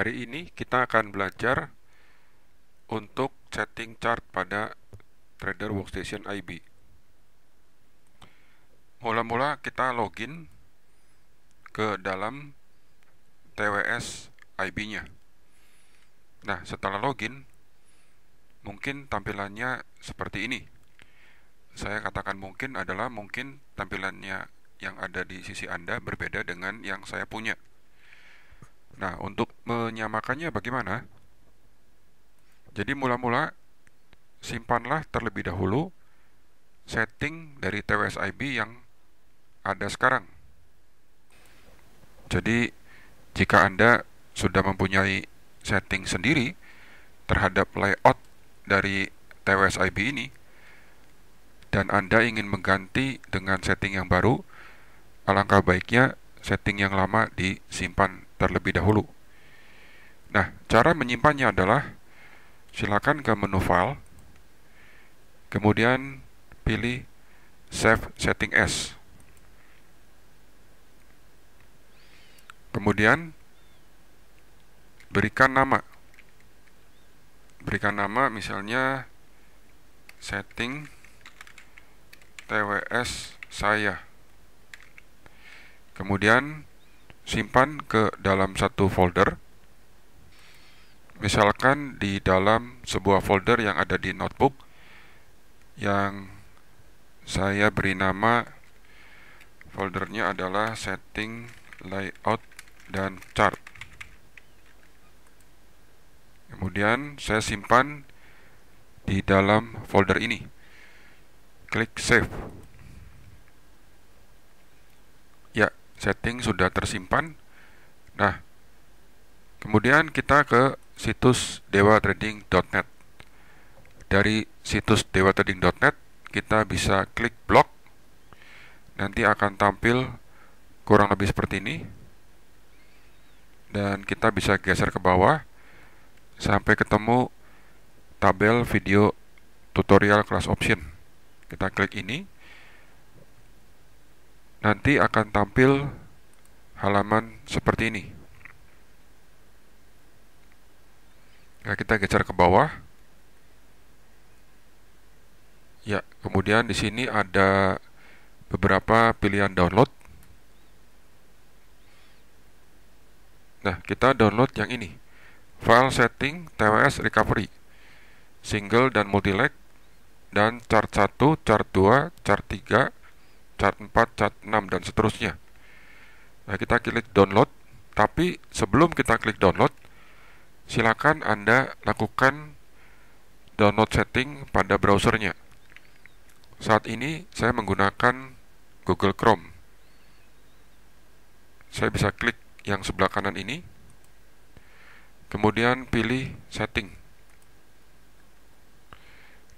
Hari ini kita akan belajar untuk setting chart pada Trader Workstation IB. Mula-mula kita login ke dalam TWS IB-nya. Nah, setelah login mungkin tampilannya seperti ini. Saya katakan mungkin adalah mungkin tampilannya yang ada di sisi Anda berbeda dengan yang saya punya. Nah, untuk menyamakannya bagaimana? Jadi mula-mula simpanlah terlebih dahulu setting dari TWS IB yang ada sekarang. Jadi, jika Anda sudah mempunyai setting sendiri terhadap layout dari TWS IB ini, dan Anda ingin mengganti dengan setting yang baru, alangkah baiknya setting yang lama disimpan terlebih dahulu. Nah, cara menyimpannya adalah silakan ke menu file, kemudian pilih save setting as. Kemudian berikan nama. Berikan nama misalnya setting TWS saya. Kemudian simpan ke dalam satu folder misalkan di dalam sebuah folder yang ada di notebook yang saya beri nama foldernya adalah setting layout dan chart kemudian saya simpan di dalam folder ini klik save setting sudah tersimpan nah kemudian kita ke situs dewatrading.net dari situs dewatrading.net kita bisa klik blog nanti akan tampil kurang lebih seperti ini dan kita bisa geser ke bawah sampai ketemu tabel video tutorial kelas option kita klik ini nanti akan tampil halaman seperti ini. Nah, kita geser ke bawah. Ya, kemudian di sini ada beberapa pilihan download. Nah, kita download yang ini. File setting TWS recovery. Single dan multilag dan chart 1, chart 2, chart 3, cat 4, cat 6 dan seterusnya. Nah, kita klik download, tapi sebelum kita klik download, silakan Anda lakukan download setting pada browsernya. Saat ini saya menggunakan Google Chrome. Saya bisa klik yang sebelah kanan ini, kemudian pilih setting.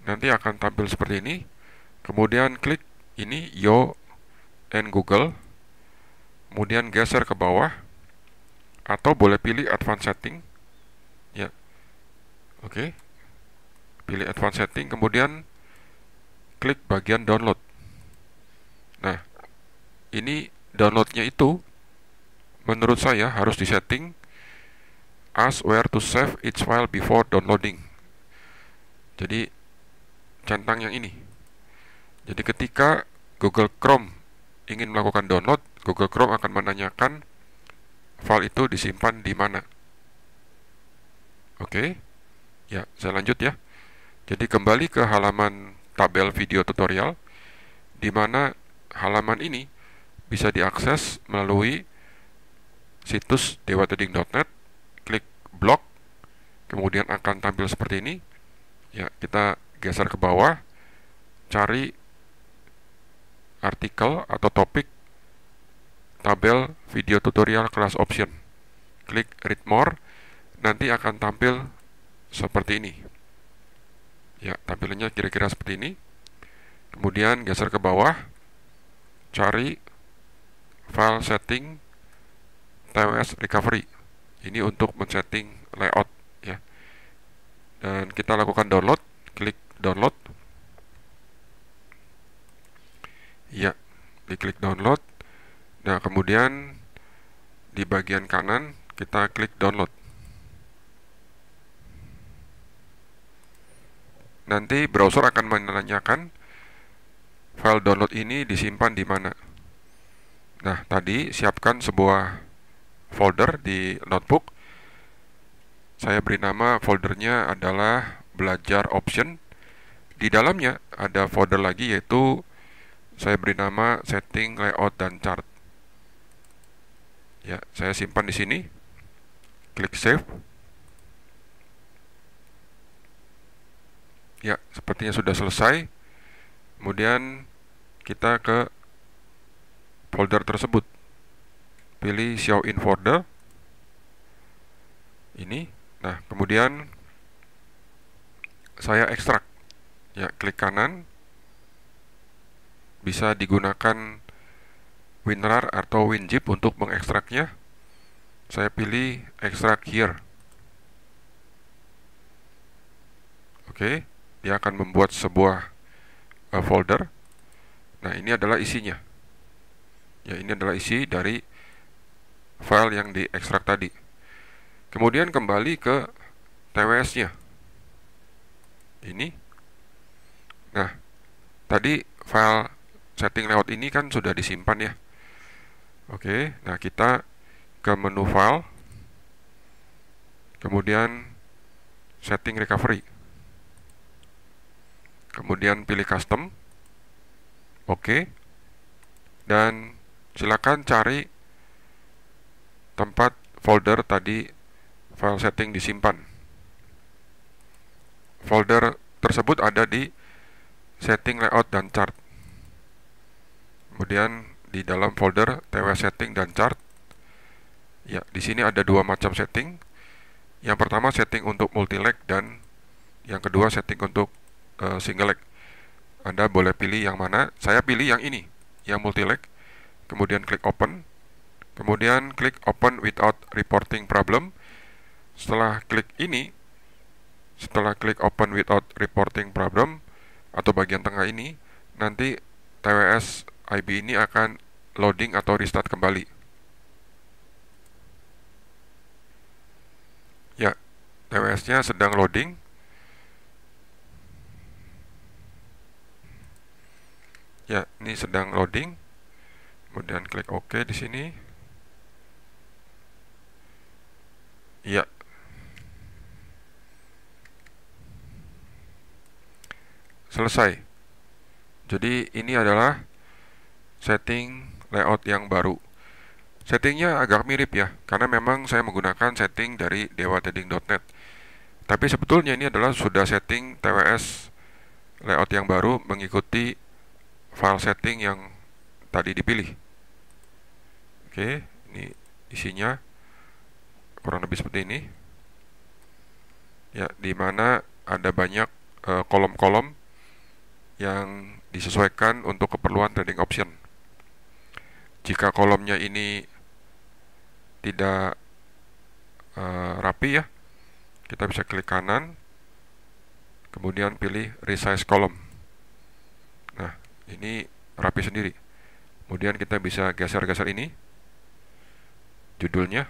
Nanti akan tampil seperti ini, kemudian klik ini Yo and Google, kemudian geser ke bawah, atau boleh pilih Advanced Setting, ya, oke, okay. pilih Advanced Setting, kemudian klik bagian Download. Nah, ini downloadnya itu, menurut saya harus disetting as where to save each file before downloading. Jadi centang yang ini. Jadi ketika Google Chrome ingin melakukan download, Google Chrome akan menanyakan file itu disimpan di mana. Oke, ya, saya lanjut ya. Jadi kembali ke halaman tabel video tutorial, di mana halaman ini bisa diakses melalui situs dewatrading.net, klik blog, kemudian akan tampil seperti ini. Ya, kita geser ke bawah, cari artikel atau topik tabel video tutorial kelas option. Klik read more, nanti akan tampil seperti ini. Ya, tampilannya kira-kira seperti ini. Kemudian geser ke bawah, cari file setting TWS recovery. Ini untuk men-setting layout ya. Dan kita lakukan download, klik download. ya diklik download nah kemudian di bagian kanan kita klik download nanti browser akan menanyakan file download ini disimpan di mana nah tadi siapkan sebuah folder di notebook saya beri nama foldernya adalah belajar option di dalamnya ada folder lagi yaitu saya beri nama setting layout dan chart ya saya simpan di sini klik save ya sepertinya sudah selesai kemudian kita ke folder tersebut pilih show in folder ini nah kemudian saya ekstrak ya klik kanan bisa digunakan WinRAR atau WinZip untuk mengekstraknya. Saya pilih extract here. Oke, dia akan membuat sebuah uh, folder. Nah, ini adalah isinya. Ya, ini adalah isi dari file yang diekstrak tadi. Kemudian kembali ke TWS-nya. Ini. Nah, tadi file setting layout ini kan sudah disimpan ya oke nah kita ke menu file kemudian setting recovery kemudian pilih custom oke dan silakan cari tempat folder tadi file setting disimpan folder tersebut ada di setting layout dan chart kemudian di dalam folder tw setting dan chart ya di sini ada dua macam setting yang pertama setting untuk multi leg dan yang kedua setting untuk uh, single leg anda boleh pilih yang mana saya pilih yang ini yang multi leg. kemudian klik open kemudian klik open without reporting problem setelah klik ini setelah klik open without reporting problem atau bagian tengah ini nanti TWS IB ini akan loading atau restart kembali. Ya, TWS-nya sedang loading. Ya, ini sedang loading. Kemudian klik OK di sini. Ya. Selesai. Jadi ini adalah setting layout yang baru. Settingnya agak mirip ya, karena memang saya menggunakan setting dari dewatrading.net. Tapi sebetulnya ini adalah sudah setting TWS layout yang baru mengikuti file setting yang tadi dipilih. Oke, ini isinya kurang lebih seperti ini. Ya, di mana ada banyak eh, kolom-kolom uh, kolom -kolom yang disesuaikan untuk keperluan trading option jika kolomnya ini tidak uh, rapi ya kita bisa klik kanan kemudian pilih resize Kolom. nah ini rapi sendiri kemudian kita bisa geser-geser ini judulnya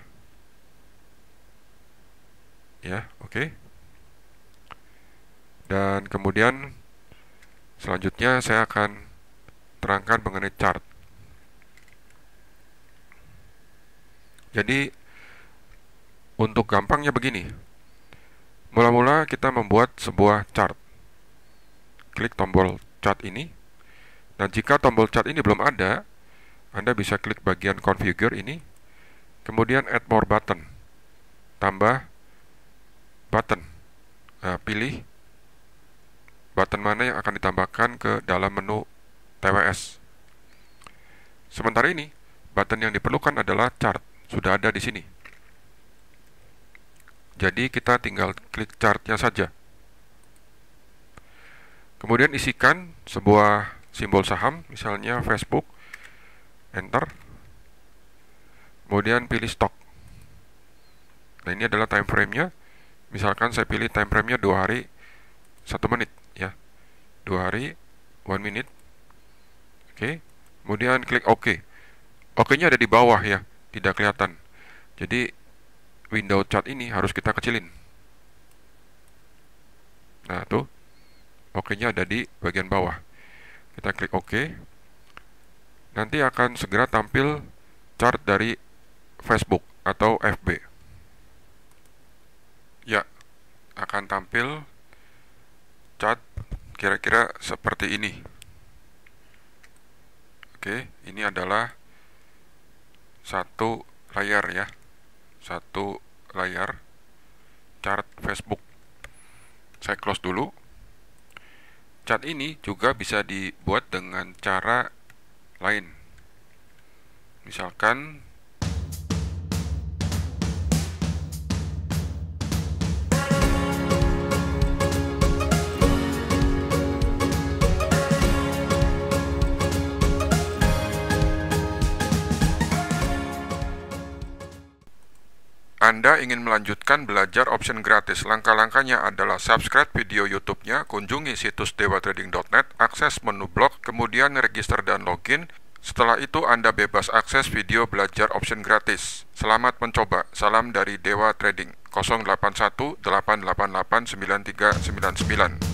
ya oke okay. dan kemudian selanjutnya saya akan terangkan mengenai chart Jadi untuk gampangnya begini. Mula-mula kita membuat sebuah chart. Klik tombol chart ini. Dan jika tombol chart ini belum ada, Anda bisa klik bagian configure ini. Kemudian add more button. Tambah button. Nah, pilih button mana yang akan ditambahkan ke dalam menu TWS. Sementara ini, button yang diperlukan adalah chart sudah ada di sini. Jadi kita tinggal klik chartnya saja. Kemudian isikan sebuah simbol saham, misalnya Facebook, enter. Kemudian pilih stok. Nah ini adalah time frame-nya. Misalkan saya pilih time frame-nya dua hari, satu menit, ya, dua hari, one minute. Oke, kemudian klik OK. OK-nya ada di bawah ya tidak kelihatan. Jadi window chart ini harus kita kecilin. Nah, tuh. Oke-nya ada di bagian bawah. Kita klik OK. Nanti akan segera tampil chart dari Facebook atau FB. Ya, akan tampil chart kira-kira seperti ini. Oke, ini adalah satu layar ya satu layar chart Facebook saya close dulu chart ini juga bisa dibuat dengan cara lain misalkan Anda ingin melanjutkan belajar option gratis, langkah-langkahnya adalah subscribe video YouTube-nya, kunjungi situs dewatrading.net, akses menu blog, kemudian register dan login. Setelah itu Anda bebas akses video belajar option gratis. Selamat mencoba. Salam dari Dewa Trading 081 888 9399.